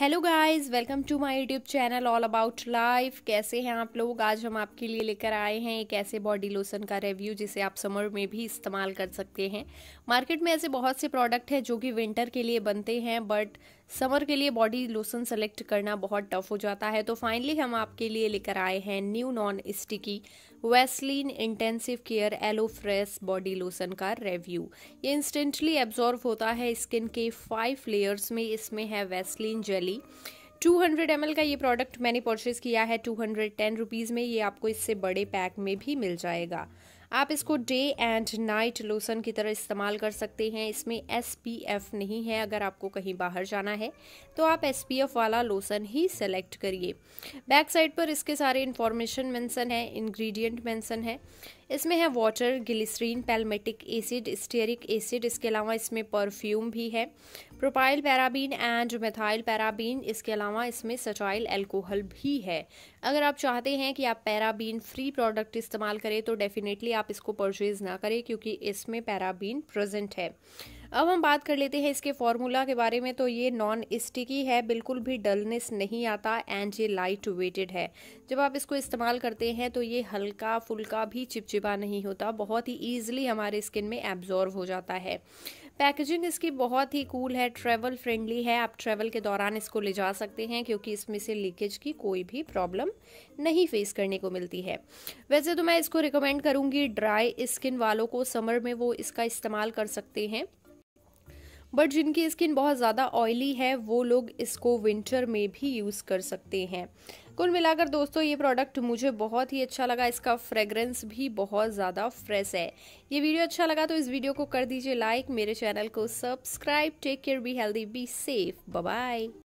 hello guys welcome to my YouTube channel all about life कैसे हैं आप लोग आज हम आपके लिए लेकर आए हैं एक ऐसे बॉडी लोशन का रिव्यू जिसे आप समर में भी इस्तेमाल कर सकते हैं मार्केट में ऐसे बहुत से प्रोडक्ट हैं जो कि विंटर के लिए बनते हैं बट समर के लिए बॉडी लोशन सेलेक्ट करना बहुत टफ हो जाता है तो फाइनली हम आपके लिए लेकर आए हैं new non sticky Vaseline intensive care aloe fresh body lotion का रिव्यू ये इंस्टेंटली एब्जॉर्व होता है स्किन के फाइव लेयर्स में इसमें है वेस्लिन जेली 200 हंड्रेड का ये प्रोडक्ट मैंने परचेज़ किया है टू हंड्रेड में ये आपको इससे बड़े पैक में भी मिल जाएगा आप इसको डे एंड नाइट लोसन की तरह इस्तेमाल कर सकते हैं इसमें एस नहीं है अगर आपको कहीं बाहर जाना है तो आप एस वाला लोसन ही सेलेक्ट करिए बैक साइड पर इसके सारे इन्फॉर्मेशन मेंशन है इंग्रेडिएंट मेंशन है इसमें है water glycerin palmitic acid stearic acid इसके अलावा इसमें परफ्यूम भी है propyl paraben and methyl paraben इसके अलावा इसमें सचाइल एल्कोहल भी है अगर आप चाहते हैं कि आप पैराबीन फ्री प्रोडक्ट इस्तेमाल करें तो डेफिनेटली आप इसको परचेज़ ना करें क्योंकि इसमें पैराबीन प्रेजेंट है अब हम बात कर लेते हैं इसके फॉर्मूला के बारे में तो ये नॉन स्टिकी है बिल्कुल भी डलनेस नहीं आता एंड ये लाइट वेटेड है जब आप इसको इस्तेमाल करते हैं तो ये हल्का फुल्का भी चिपचिपा नहीं होता बहुत ही ईजिली हमारे स्किन में एब्जॉर्व हो जाता है पैकेजिंग इसकी बहुत ही कूल है ट्रैवल फ्रेंडली है आप ट्रैवल के दौरान इसको ले जा सकते हैं क्योंकि इसमें से लीकेज की कोई भी प्रॉब्लम नहीं फेस करने को मिलती है वैसे तो मैं इसको रिकमेंड करूँगी ड्राई स्किन वालों को समर में वो इसका इस्तेमाल कर सकते हैं बट जिनकी स्किन बहुत ज़्यादा ऑयली है वो लोग इसको विंटर में भी यूज़ कर सकते हैं कुल मिलाकर दोस्तों ये प्रोडक्ट मुझे बहुत ही अच्छा लगा इसका फ्रेगरेंस भी बहुत ज़्यादा फ्रेश है ये वीडियो अच्छा लगा तो इस वीडियो को कर दीजिए लाइक मेरे चैनल को subscribe take care be healthy be safe bye